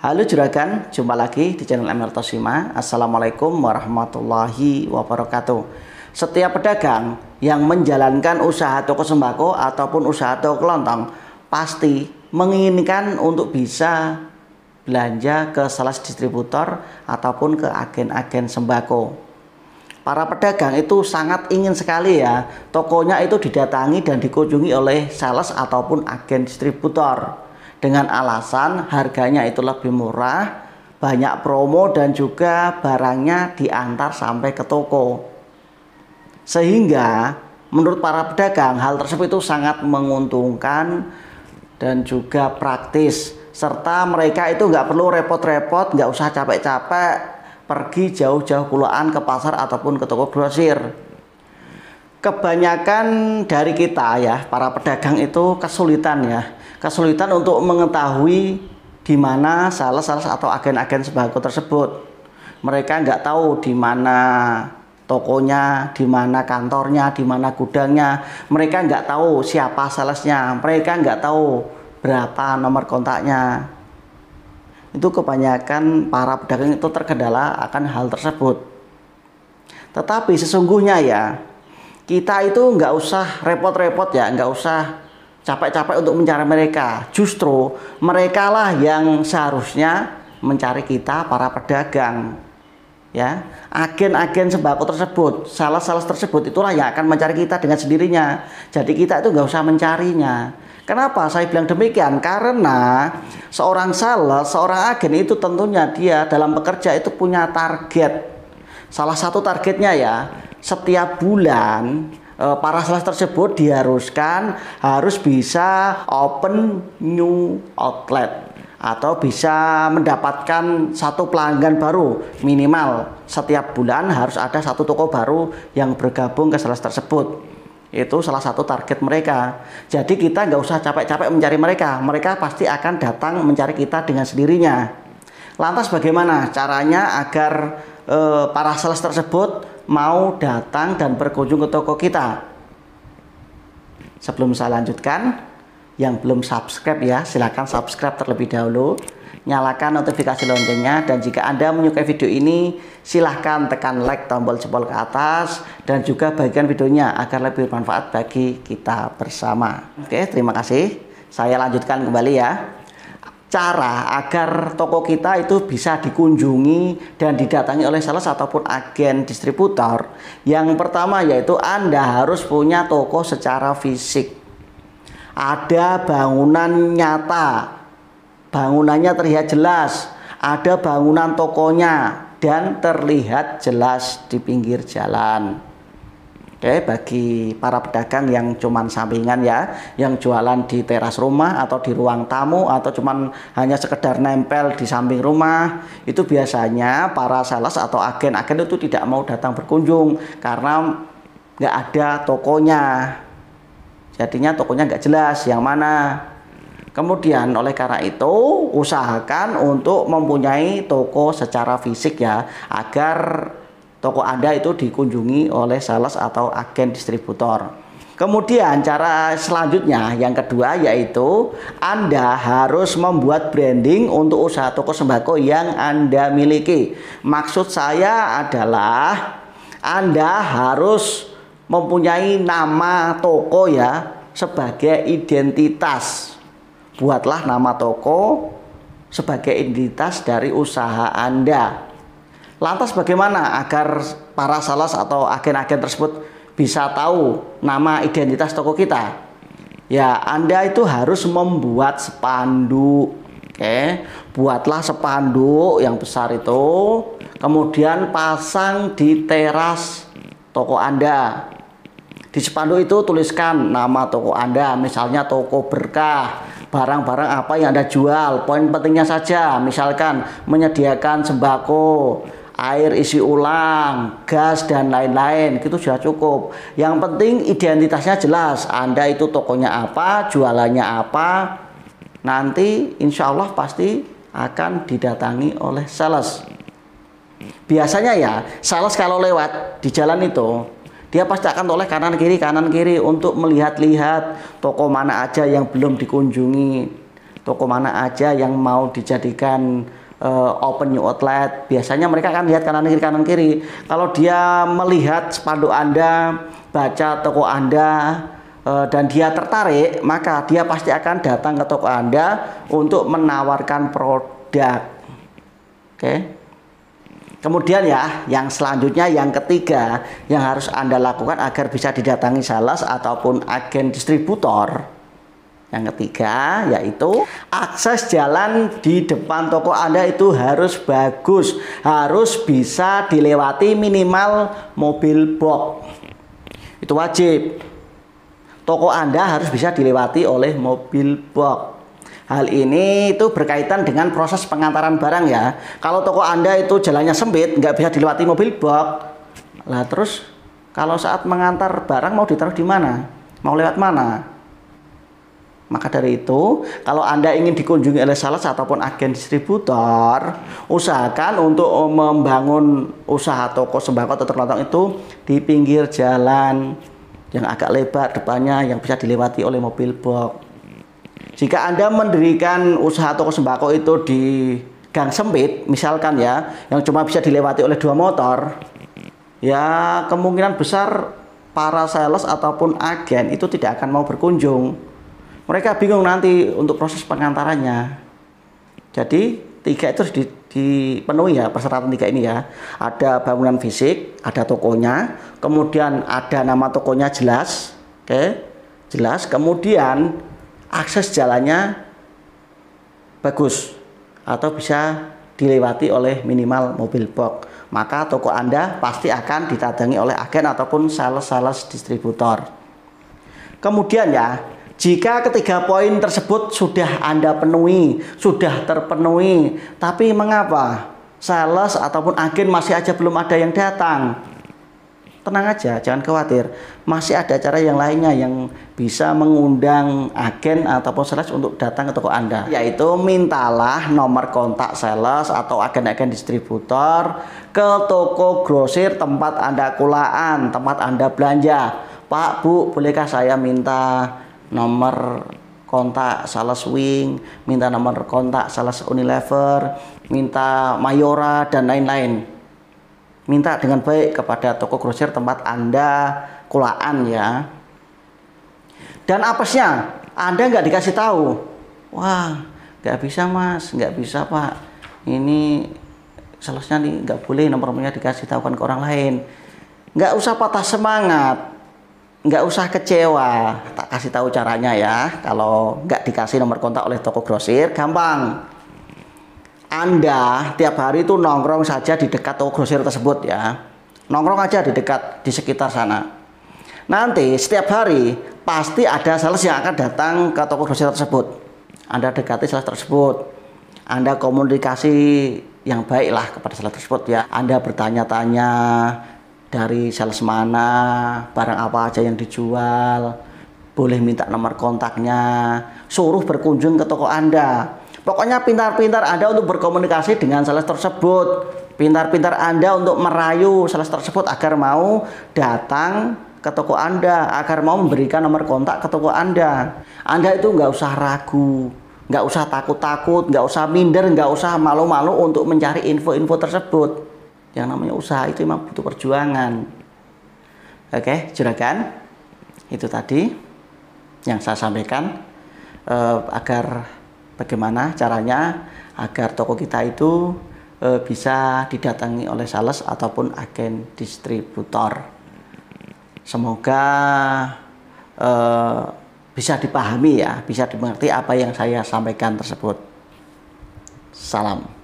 Halo juragan, jumpa lagi di channel MR Tosima. Assalamualaikum warahmatullahi wabarakatuh. Setiap pedagang yang menjalankan usaha toko sembako ataupun usaha toko kelontong pasti menginginkan untuk bisa belanja ke sales distributor ataupun ke agen-agen sembako. Para pedagang itu sangat ingin sekali ya tokonya itu didatangi dan dikunjungi oleh sales ataupun agen distributor dengan alasan harganya itu lebih murah, banyak promo dan juga barangnya diantar sampai ke toko. Sehingga menurut para pedagang hal tersebut itu sangat menguntungkan dan juga praktis serta mereka itu nggak perlu repot-repot, nggak usah capek-capek pergi jauh-jauh kulaan ke pasar ataupun ke toko grosir kebanyakan dari kita ya para pedagang itu kesulitan ya kesulitan untuk mengetahui di mana sales-sales atau agen-agen sembako tersebut mereka nggak tahu di mana tokonya, di mana kantornya, di mana gudangnya. Mereka nggak tahu siapa salesnya, mereka nggak tahu berapa nomor kontaknya. Itu kebanyakan para pedagang itu terkendala akan hal tersebut. Tetapi sesungguhnya ya, kita itu nggak usah repot-repot ya, nggak usah capek-capek untuk mencari mereka. Justru merekalah yang seharusnya mencari kita para pedagang. Ya, agen-agen sembako tersebut, sales-sales tersebut itulah yang akan mencari kita dengan sendirinya. Jadi kita itu nggak usah mencarinya. Kenapa saya bilang demikian? Karena seorang sales, seorang agen itu tentunya dia dalam bekerja itu punya target. Salah satu targetnya ya, setiap bulan eh, para sales tersebut diharuskan harus bisa open new outlet atau bisa mendapatkan satu pelanggan baru minimal setiap bulan harus ada satu toko baru yang bergabung ke sales tersebut itu salah satu target mereka jadi kita nggak usah capek-capek mencari mereka mereka pasti akan datang mencari kita dengan sendirinya lantas bagaimana caranya agar e, para sales tersebut mau datang dan berkunjung ke toko kita. Sebelum saya lanjutkan, yang belum subscribe ya, silahkan subscribe terlebih dahulu. Nyalakan notifikasi loncengnya dan jika Anda menyukai video ini, silahkan tekan like tombol jempol ke atas dan juga bagikan videonya agar lebih bermanfaat bagi kita bersama. Oke, terima kasih. Saya lanjutkan kembali ya cara agar toko kita itu bisa dikunjungi dan didatangi oleh sales ataupun agen distributor. Yang pertama yaitu Anda harus punya toko secara fisik. Ada bangunan nyata. Bangunannya terlihat jelas, ada bangunan tokonya dan terlihat jelas di pinggir jalan. Oke, bagi para pedagang yang cuman sampingan ya, yang jualan di teras rumah atau di ruang tamu atau cuman hanya sekedar nempel di samping rumah, itu biasanya para sales atau agen-agen itu tidak mau datang berkunjung karena nggak ada tokonya. Jadinya tokonya nggak jelas yang mana. Kemudian oleh karena itu usahakan untuk mempunyai toko secara fisik ya agar toko Anda itu dikunjungi oleh sales atau agen distributor. Kemudian cara selanjutnya yang kedua yaitu Anda harus membuat branding untuk usaha toko sembako yang Anda miliki. Maksud saya adalah Anda harus mempunyai nama toko ya sebagai identitas. Buatlah nama toko sebagai identitas dari usaha Anda. Lantas bagaimana agar para sales atau agen-agen tersebut bisa tahu nama identitas toko kita? Ya, Anda itu harus membuat spanduk. Oke, buatlah spanduk yang besar itu, kemudian pasang di teras toko Anda. Di spanduk itu tuliskan nama toko Anda, misalnya toko berkah, barang-barang apa yang Anda jual, poin pentingnya saja, misalkan menyediakan sembako, air isi ulang, gas dan lain-lain itu sudah cukup. Yang penting identitasnya jelas, Anda itu tokonya apa, jualannya apa. Nanti insya Allah pasti akan didatangi oleh sales. Biasanya ya, sales kalau lewat di jalan itu, dia pasti akan toleh kanan kiri kanan kiri untuk melihat-lihat toko mana aja yang belum dikunjungi, toko mana aja yang mau dijadikan uh, open new outlet, biasanya mereka akan lihat kanan kiri kanan kiri. Kalau dia melihat spanduk Anda, baca toko Anda eh, dan dia tertarik, maka dia pasti akan datang ke toko Anda untuk menawarkan produk. Oke. Kemudian ya, yang selanjutnya yang ketiga yang harus Anda lakukan agar bisa didatangi sales ataupun agen distributor yang ketiga yaitu akses jalan di depan toko Anda itu harus bagus, harus bisa dilewati minimal mobil box. Itu wajib. Toko Anda harus bisa dilewati oleh mobil box. Hal ini itu berkaitan dengan proses pengantaran barang ya. Kalau toko Anda itu jalannya sempit, nggak bisa dilewati mobil box. Lah terus kalau saat mengantar barang mau ditaruh di mana? Mau lewat mana? Maka dari itu, kalau Anda ingin dikunjungi oleh sales ataupun agen distributor, usahakan untuk oh, membangun usaha toko sembako atau terlontong itu di pinggir jalan yang agak lebar depannya yang bisa dilewati oleh mobil box. Jika Anda mendirikan usaha toko sembako itu di gang sempit, misalkan ya, yang cuma bisa dilewati oleh dua motor, ya kemungkinan besar para sales ataupun agen itu tidak akan mau berkunjung mereka bingung nanti untuk proses pengantarannya. Jadi tiga itu harus dipenuhi ya persyaratan tiga ini ya. Ada bangunan fisik, ada tokonya, kemudian ada nama tokonya jelas, oke, okay, jelas. Kemudian akses jalannya bagus atau bisa dilewati oleh minimal mobil box. Maka toko Anda pasti akan ditadangi oleh agen ataupun sales-sales distributor. Kemudian ya, jika ketiga poin tersebut sudah Anda penuhi, sudah terpenuhi, tapi mengapa sales ataupun agen masih aja belum ada yang datang? Tenang aja, jangan khawatir. Masih ada cara yang lainnya yang bisa mengundang agen ataupun sales untuk datang ke toko Anda, yaitu mintalah nomor kontak sales atau agen-agen distributor ke toko grosir tempat Anda kulaan, tempat Anda belanja. Pak, Bu, bolehkah saya minta nomor kontak sales wing, minta nomor kontak sales Unilever, minta Mayora dan lain-lain. Minta dengan baik kepada toko grosir tempat Anda kulaan ya. Dan apesnya, Anda nggak dikasih tahu. Wah, nggak bisa mas, nggak bisa pak. Ini salesnya nih nggak boleh nomornya dikasih tahu kan ke orang lain. Nggak usah patah semangat nggak usah kecewa tak kasih tahu caranya ya kalau nggak dikasih nomor kontak oleh toko grosir gampang anda tiap hari itu nongkrong saja di dekat toko grosir tersebut ya nongkrong aja di dekat di sekitar sana nanti setiap hari pasti ada sales yang akan datang ke toko grosir tersebut anda dekati sales tersebut anda komunikasi yang baiklah kepada sales tersebut ya anda bertanya-tanya dari sales mana, barang apa aja yang dijual, boleh minta nomor kontaknya, suruh berkunjung ke toko Anda. Pokoknya pintar-pintar Anda untuk berkomunikasi dengan sales tersebut. Pintar-pintar Anda untuk merayu sales tersebut agar mau datang ke toko Anda, agar mau memberikan nomor kontak ke toko Anda. Anda itu nggak usah ragu, nggak usah takut-takut, nggak usah minder, nggak usah malu-malu untuk mencari info-info tersebut yang namanya usaha itu memang butuh perjuangan. Oke, juragan, itu tadi yang saya sampaikan eh, agar bagaimana caranya agar toko kita itu eh, bisa didatangi oleh sales ataupun agen distributor. Semoga eh, bisa dipahami ya, bisa dimengerti apa yang saya sampaikan tersebut. Salam.